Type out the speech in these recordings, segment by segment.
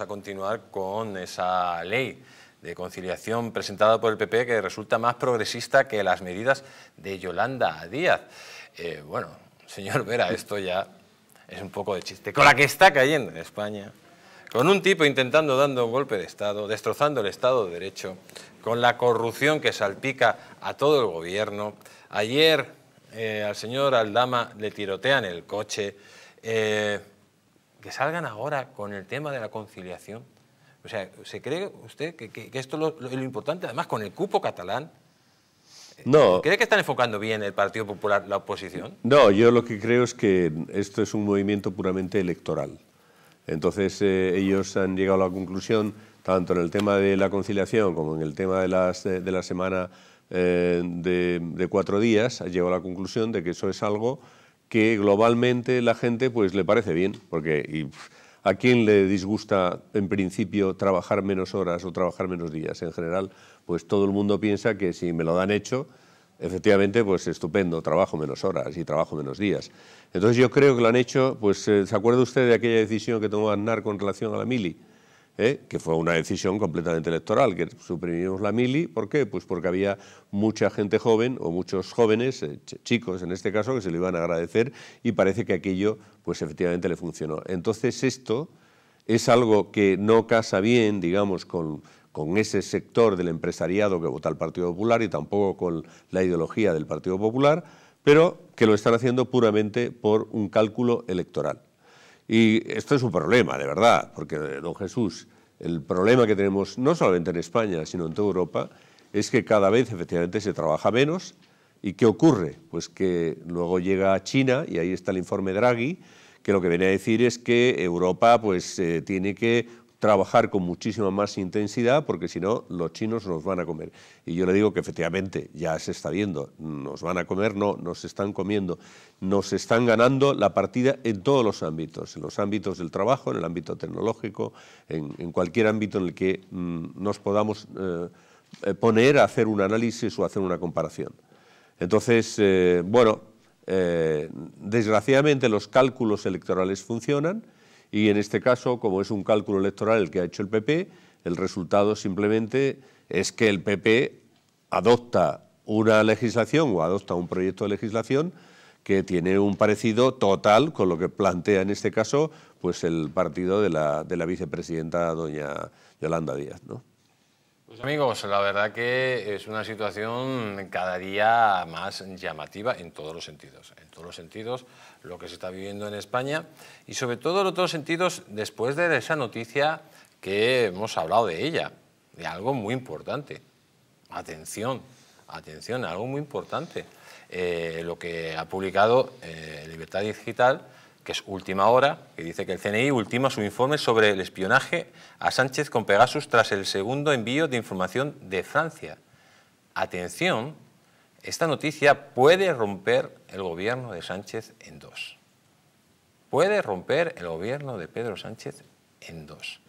a continuar con esa ley de conciliación presentada por el PP que resulta más progresista que las medidas de Yolanda Díaz. Eh, bueno, señor Vera, esto ya es un poco de chiste. Con la que está cayendo en España, con un tipo intentando dando un golpe de Estado, destrozando el Estado de Derecho, con la corrupción que salpica a todo el gobierno. Ayer eh, al señor Aldama le tirotean el coche. Eh, que salgan ahora con el tema de la conciliación. O sea, ¿se cree usted que, esto es lo, importante? Además, con el cupo catalán. Eh, no. ¿Cree que están enfocando bien el Partido Popular la oposición? No, yo lo que creo es que esto es un movimiento puramente electoral. Entonces, eh, ellos han llegado a la conclusión, tanto en el tema de la conciliación como en el tema de, las, eh, de, la semana de, de, cuatro días, han llegado a la conclusión de que eso es algo que globalmente la gente pues le parece bien, porque a quién le disgusta en principio trabajar menos horas o trabajar menos días. En general, pues todo el mundo piensa que si me lo dan hecho, efectivamente, pues estupendo, trabajo menos horas y trabajo menos días. Entonces yo creo que lo han hecho, pues eh, ¿se acuerda usted de aquella decisión que tomó Aznar con relación a la mili? ¿eh? que fue una decisión completamente electoral, que suprimimos la mili, ¿por qué? Pues porque había mucha gente joven o muchos jóvenes, eh, chicos en este caso, que se le iban a agradecer y parece que aquello pues efectivamente le funcionó. Entonces esto es algo que no casa bien, digamos, con, con ese sector del empresariado que vota el Partido Popular y tampoco con la ideología del Partido Popular, pero que lo están haciendo puramente por un cálculo electoral. Y esto es un problema, de verdad, porque, eh, don Jesús, el problema que tenemos no solamente en España, sino en toda Europa, es que cada vez efectivamente se trabaja menos. ¿Y qué ocurre? Pues que luego llega a China, y ahí está el informe Draghi, que lo que viene a decir es que Europa pues, eh, tiene que trabajar con muchísima más intensidad porque si no los chinos nos van a comer. Y yo le digo que efectivamente ya se está viendo, nos van a comer, no, nos están comiendo, nos están ganando la partida en todos los ámbitos, en los ámbitos del trabajo, en el ámbito tecnológico, en, cualquier ámbito en el que mm, nos podamos eh, poner a hacer un análisis o hacer una comparación. Entonces, eh, bueno, eh, desgraciadamente los cálculos electorales funcionan, y en este caso, como es un cálculo electoral el que ha hecho el PP, el resultado simplemente es que el PP adopta una legislación o adopta un proyecto de legislación que tiene un parecido total con lo que plantea en este caso pues el partido de la, vicepresidenta doña Yolanda Díaz. Pues amigos, la verdad que es una situación cada día más llamativa en todos los sentidos. En todos los sentidos lo que se está viviendo en España y sobre todo en otros sentidos después de esa noticia que hemos hablado de ella, de algo muy importante. Atención, atención, algo muy importante. Eh, lo que ha publicado eh, Libertad Digital, que es última hora, que dice que el CNI ultima su informe sobre el espionaje a Sánchez con Pegasus tras el segundo envío de información de Francia. Atención, esta noticia puede romper el gobierno de Sánchez en dos. Puede romper el gobierno de Pedro Sánchez en dos.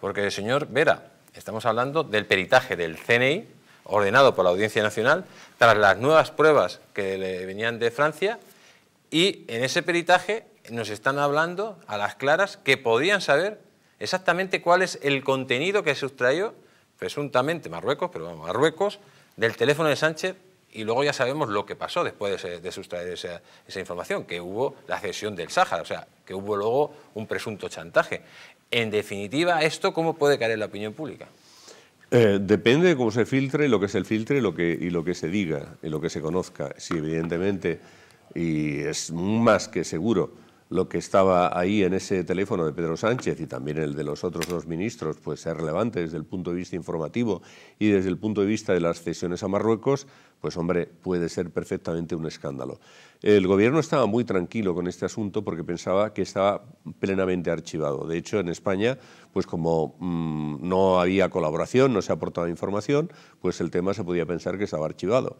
Porque, señor Vera, estamos hablando del peritaje del CNI, ordenado por la Audiencia Nacional, tras las nuevas pruebas que le venían de Francia, y en ese peritaje nos están hablando a las claras que podían saber exactamente cuál es el contenido que se sustrayó presuntamente Marruecos, pero vamos, Marruecos, del teléfono de Sánchez y luego ya sabemos lo que pasó después de, sustraer esa, esa, información, que hubo la cesión del Sáhara, o sea, que hubo luego un presunto chantaje. En definitiva, ¿esto cómo puede caer en la opinión pública? Eh, depende de cómo se filtre, lo que es el filtre lo que, y lo que se diga y lo que se conozca. Si evidentemente, y es más que seguro, lo que estaba ahí en ese teléfono de Pedro Sánchez y también el de los otros dos ministros, pues es relevante desde el punto de vista informativo y desde el punto de vista de las cesiones a Marruecos, pues hombre, puede ser perfectamente un escándalo. El gobierno estaba muy tranquilo con este asunto porque pensaba que estaba plenamente archivado. De hecho, en España, pues como mm, no había colaboración, no se aportaba información, pues el tema se podía pensar que estaba archivado.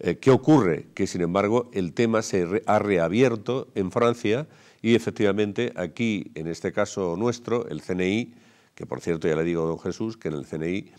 Eh, ¿Qué ocurre? Que, sin embargo, el tema se ha reabierto en Francia y efectivamente aquí, en este caso nuestro, el CNI, que por cierto ya le digo a don Jesús que en el CNI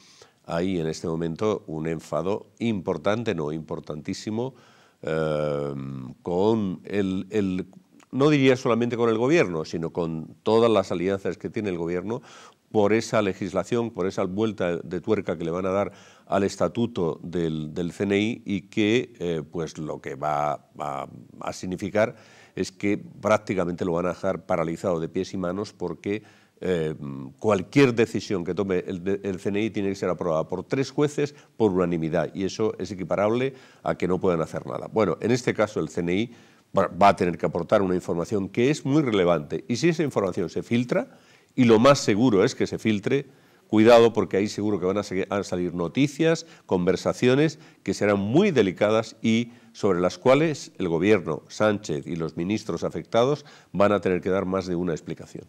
hay en este momento un enfado importante, no importantísimo, eh, con el, el no diría solamente con el gobierno, sino con todas las alianzas que tiene el gobierno, por esa legislación, por esa vuelta de tuerca que le van a dar al estatuto del, CNI y que eh, pues lo que va a, significar es que prácticamente lo van a dejar paralizado de pies y manos porque eh, cualquier decisión que tome el, CNI tiene que ser aprobada por tres jueces por unanimidad y eso es equiparable a que no puedan hacer nada. Bueno, en este caso el CNI va a tener que aportar una información que es muy relevante y si esa información se filtra, y lo más seguro es que se filtre, cuidado porque ahí seguro que van a, salir noticias, conversaciones que serán muy delicadas y sobre las cuales el gobierno, Sánchez y los ministros afectados van a tener que dar más de una explicación.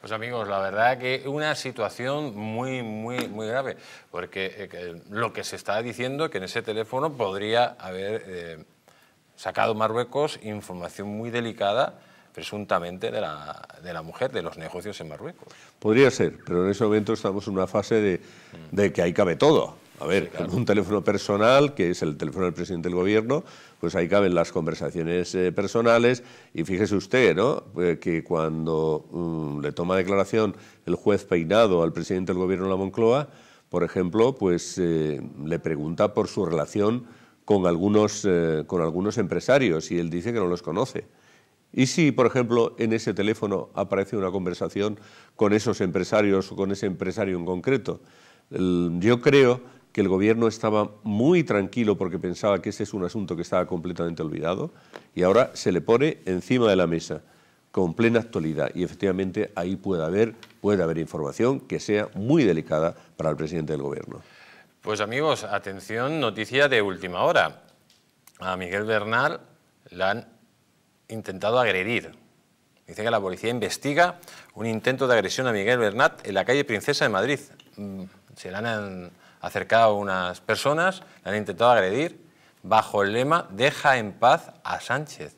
Pues amigos, la verdad que una situación muy, muy, muy grave, porque eh, lo que se está diciendo es que en ese teléfono podría haber eh, sacado Marruecos información muy delicada presuntamente de la, mujer, de los negocios en Marruecos. Podría ser, pero en ese momento estamos en una fase de, que ahí cabe todo. A ver, un teléfono personal, que es el teléfono del presidente del gobierno, pues ahí caben las conversaciones eh, personales. Y fíjese usted, ¿no? Eh, que cuando mm, le toma declaración el juez peinado al presidente del gobierno de la Moncloa, por ejemplo, pues eh, le pregunta por su relación con algunos, con algunos empresarios y él dice que no los conoce. ¿Y si, por ejemplo, en ese teléfono aparece una conversación con esos empresarios o con ese empresario en concreto? yo creo que el gobierno estaba muy tranquilo porque pensaba que ese es un asunto que estaba completamente olvidado y ahora se le pone encima de la mesa con plena actualidad y efectivamente ahí puede haber, puede haber información que sea muy delicada para el presidente del gobierno. Pues amigos, atención, noticia de última hora. A Miguel Bernal la han intentado agredir. Dice que la policía investiga un intento de agresión a Miguel Bernat en la calle Princesa de Madrid. Mm, se le han acercado unas personas, le han intentado agredir bajo el lema Deja en paz a Sánchez.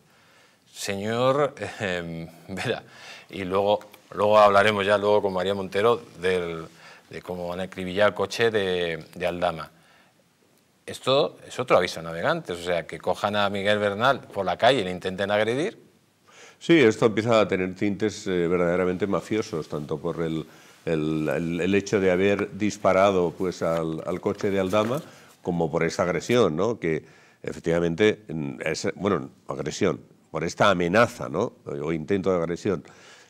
Señor em, Vera, y luego, luego hablaremos ya luego con María Montero del, de cómo han acribillado el coche de Aldama esto es otro aviso a navegantes, o sea, que cojan a Miguel Bernal por la calle y le intenten agredir. Sí, esto empieza a tener tintes eh, verdaderamente mafiosos, tanto por el, hecho de haber disparado pues, al, coche de Aldama como por esa agresión, ¿no? que efectivamente, es, bueno, agresión, por esta amenaza o intento de agresión.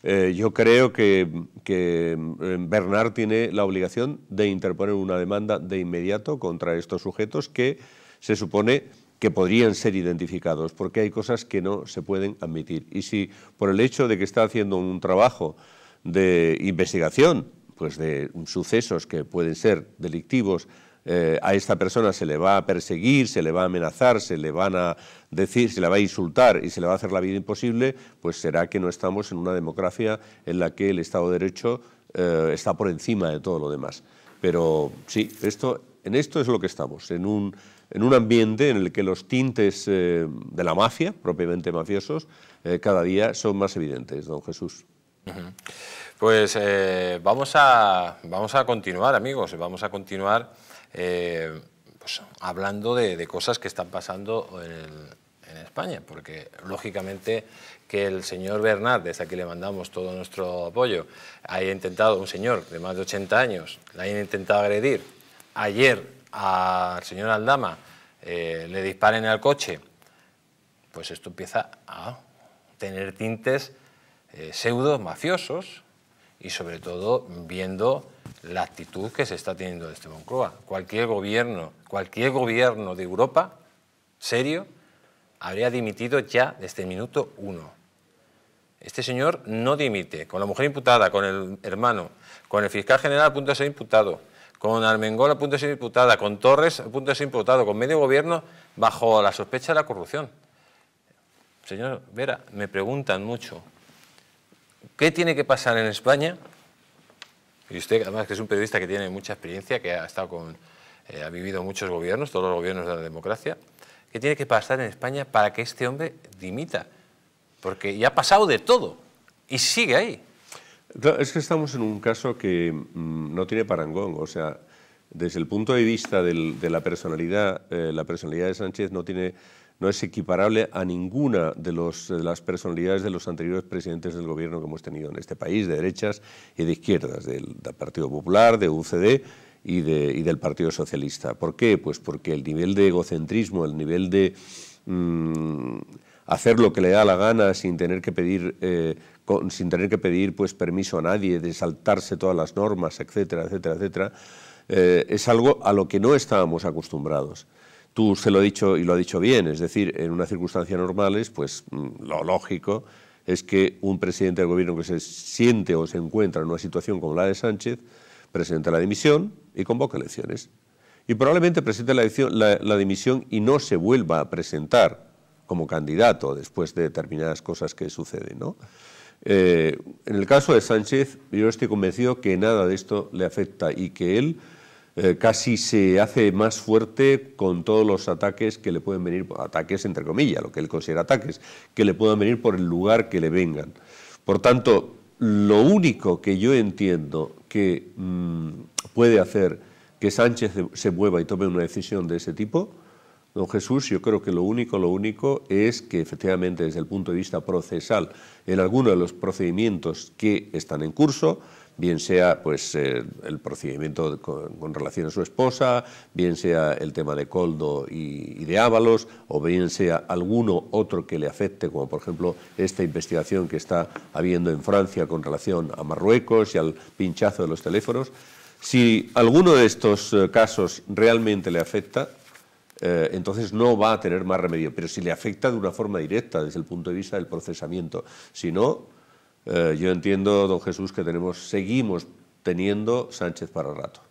Eh, yo creo que, mm, eh, Bernard tiene la obligación de interponer una demanda de inmediato contra estos sujetos que se supone que podrían ser identificados, porque hay cosas que no se pueden admitir. Y si por el hecho de que está haciendo un trabajo de investigación, pues de sucesos que pueden ser delictivos, eh, a esta persona se le va a perseguir, se le va a amenazar, se le van a decir, se le va a insultar y se le va a hacer la vida imposible, pues será que no estamos en una democracia en la que el Estado de Derecho eh, está por encima de todo lo demás. Pero sí, esto, en esto es lo que estamos, en un, en un ambiente en el que los tintes eh, de la mafia, propiamente mafiosos, cada día son más evidentes, don Jesús. Pues vamos, a, vamos a continuar, amigos, vamos a continuar eh, pues, hablando de, cosas que están pasando en, España, porque lógicamente que el señor Bernard, desde aquí le mandamos todo nuestro apoyo, haya intentado, un señor de más de 80 años, le haya intentado agredir, ayer al señor Aldama eh, le disparen al coche, pues esto empieza a tener tintes eh, pseudo mafiosos, y sobre todo viendo la actitud que se está teniendo de este Moncloa. Cualquier gobierno, cualquier gobierno de Europa serio habría dimitido ya desde el minuto uno. Este señor no dimite, con la mujer imputada, con el hermano, con el fiscal general a punto de ser imputado, con Armengol a punto de ser imputada, con Torres a punto de ser imputado, con medio gobierno bajo la sospecha de la corrupción. Señor Vera, me preguntan mucho, ¿Qué tiene que pasar en España? Y usted, además, que es un periodista que tiene mucha experiencia, que ha, estado con, eh, ha vivido muchos gobiernos, todos los gobiernos de la democracia, ¿qué tiene que pasar en España para que este hombre dimita? Porque ya ha pasado de todo y sigue ahí. Es que estamos en un caso que mm, no tiene parangón, o sea, desde el punto de vista de la personalidad, eh, la personalidad de Sánchez no tiene no es equiparable a ninguna de, las personalidades de los anteriores presidentes del gobierno que hemos tenido en este país, de derechas y de izquierdas, del, Partido Popular, de UCD y, del Partido Socialista. ¿Por qué? Pues porque el nivel de egocentrismo, el nivel de mm, hacer lo que le da la gana sin tener que pedir... Eh, sin tener que pedir pues, permiso a nadie, de saltarse todas las normas, etcétera, etcétera, etcétera, eh, es algo a lo que no estábamos acostumbrados. Tú se lo has dicho y lo ha dicho bien, es decir, en unas circunstancias normales, pues mm, lo lógico es que un presidente del gobierno que se siente o se encuentra en una situación como la de Sánchez presente la dimisión y convoca elecciones. Y probablemente presente la, dimisión y no se vuelva a presentar como candidato después de determinadas cosas que suceden. Eh, en el caso de Sánchez, yo estoy convencido que nada de esto le afecta y que él eh, casi se hace más fuerte con todos los ataques que le pueden venir, ataques entre comillas, lo que él considera ataques, que le puedan venir por el lugar que le vengan. Por tanto, lo único que yo entiendo que mm, puede hacer que Sánchez se mueva y tome una decisión de ese tipo, don Jesús, yo creo que lo único, lo único es que efectivamente desde el punto de vista procesal, en alguno de los procedimientos que están en curso, bien sea pues, eh, el procedimiento con, relación a su esposa, bien sea el tema de Coldo y, de Ábalos, o bien sea alguno otro que le afecte, como por ejemplo esta investigación que está habiendo en Francia con relación a Marruecos y al pinchazo de los teléfonos. Si alguno de estos eh, casos realmente le afecta, eh, entonces no va a tener más remedio. Pero si le afecta de una forma directa desde el punto de vista del procesamiento, si no, eh, yo entiendo, don Jesús, que tenemos, seguimos teniendo Sánchez para rato.